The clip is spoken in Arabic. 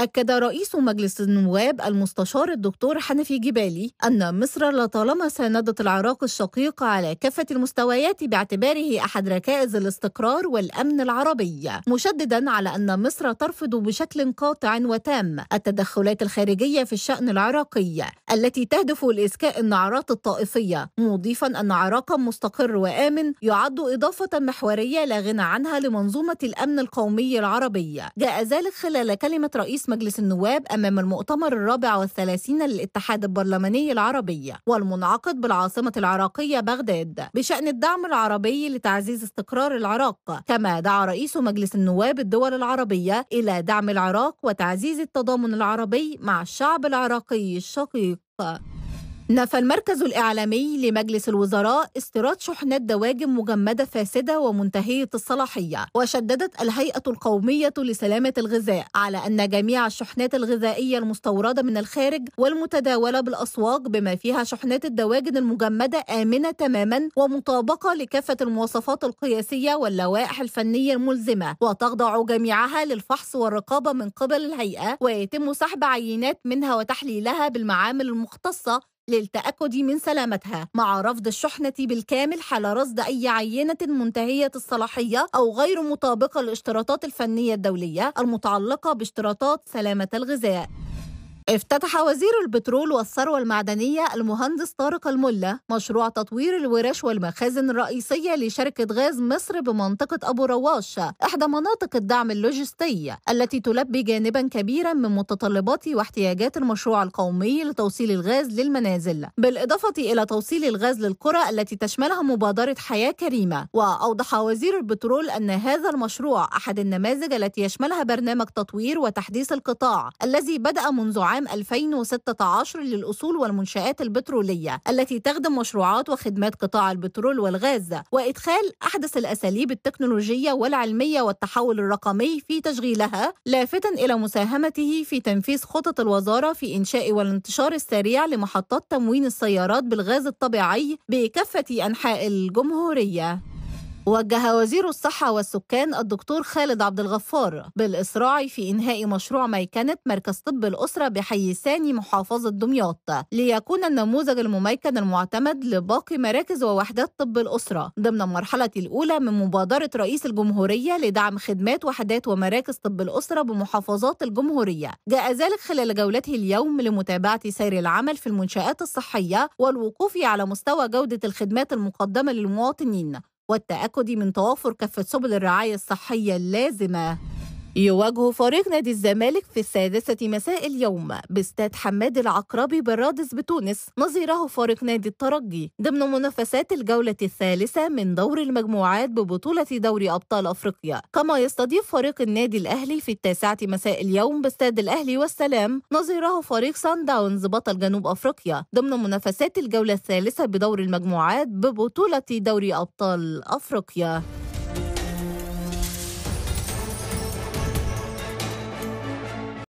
أكد رئيس مجلس النواب المستشار الدكتور حنفي جبالي أن مصر لطالما ساندت العراق الشقيق على كافة المستويات باعتباره أحد ركائز الاستقرار والأمن العربي مشددا على أن مصر ترفض بشكل قاطع وتام التدخلات الخارجية في الشأن العراقي التي تهدف لإسكاء النعرات الطائفية مضيفا أن عراقا مستقر وآمن يعد إضافة محورية لا غنى عنها لمنظومة الأمن القومي العربي جاء ذلك خلال كلمة رئيس مجلس النواب أمام المؤتمر الرابع والثلاثين للاتحاد البرلماني العربي والمنعقد بالعاصمة العراقية بغداد بشأن الدعم العربي لتعزيز استقرار العراق كما دعا رئيس مجلس النواب الدول العربية إلى دعم العراق وتعزيز التضامن العربي مع الشعب العراقي الشقيق نفى المركز الإعلامي لمجلس الوزراء استيراد شحنات دواجن مجمدة فاسدة ومنتهية الصلاحية وشددت الهيئة القومية لسلامة الغذاء على أن جميع الشحنات الغذائية المستوردة من الخارج والمتداولة بالأسواق بما فيها شحنات الدواجن المجمدة آمنة تماما ومطابقة لكافة المواصفات القياسية واللوائح الفنية الملزمة وتخضع جميعها للفحص والرقابة من قبل الهيئة ويتم سحب عينات منها وتحليلها بالمعامل المختصة للتأكد من سلامتها مع رفض الشحنة بالكامل حال رصد أي عينة منتهية الصلاحية أو غير مطابقة للاشتراطات الفنية الدولية المتعلقة باشتراطات سلامة الغذاء افتتح وزير البترول والثروة المعدنية المهندس طارق الملا مشروع تطوير الورش والمخازن الرئيسية لشركة غاز مصر بمنطقة أبو رواش إحدى مناطق الدعم اللوجستي التي تلبي جانبا كبيرا من متطلبات واحتياجات المشروع القومي لتوصيل الغاز للمنازل بالإضافة إلى توصيل الغاز للقرى التي تشملها مبادرة حياة كريمة وأوضح وزير البترول أن هذا المشروع أحد النماذج التي يشملها برنامج تطوير وتحديث القطاع الذي بدأ منذ عام عام 2016 للأصول والمنشآت البترولية التي تخدم مشروعات وخدمات قطاع البترول والغاز وإدخال أحدث الأساليب التكنولوجية والعلمية والتحول الرقمي في تشغيلها لافتا إلى مساهمته في تنفيذ خطط الوزارة في إنشاء والانتشار السريع لمحطات تموين السيارات بالغاز الطبيعي بكافة أنحاء الجمهورية وجه وزير الصحة والسكان الدكتور خالد عبد الغفار بالإسراع في إنهاء مشروع ميكنة مركز طب الأسرة بحي ثاني محافظة دمياط ليكون النموذج المميكن المعتمد لباقي مراكز ووحدات طب الأسرة ضمن المرحلة الأولى من مبادرة رئيس الجمهورية لدعم خدمات وحدات ومراكز طب الأسرة بمحافظات الجمهورية جاء ذلك خلال جولته اليوم لمتابعة سير العمل في المنشآت الصحية والوقوف على مستوى جودة الخدمات المقدمة للمواطنين والتأكد من توافر كافة سبل الرعاية الصحية اللازمة يواجه فريق نادي الزمالك في السادسة مساء اليوم باستاد حماد العقربي بالرادس بتونس نظيره فريق نادي الترجي ضمن منافسات الجولة الثالثة من دور المجموعات ببطولة دوري أبطال أفريقيا كما يستضيف فريق النادي الأهلي في التاسعة مساء اليوم باستاد الأهلي والسلام نظيره فريق سان داونز بطل جنوب أفريقيا ضمن منافسات الجولة الثالثة بدور المجموعات ببطولة دوري أبطال أفريقيا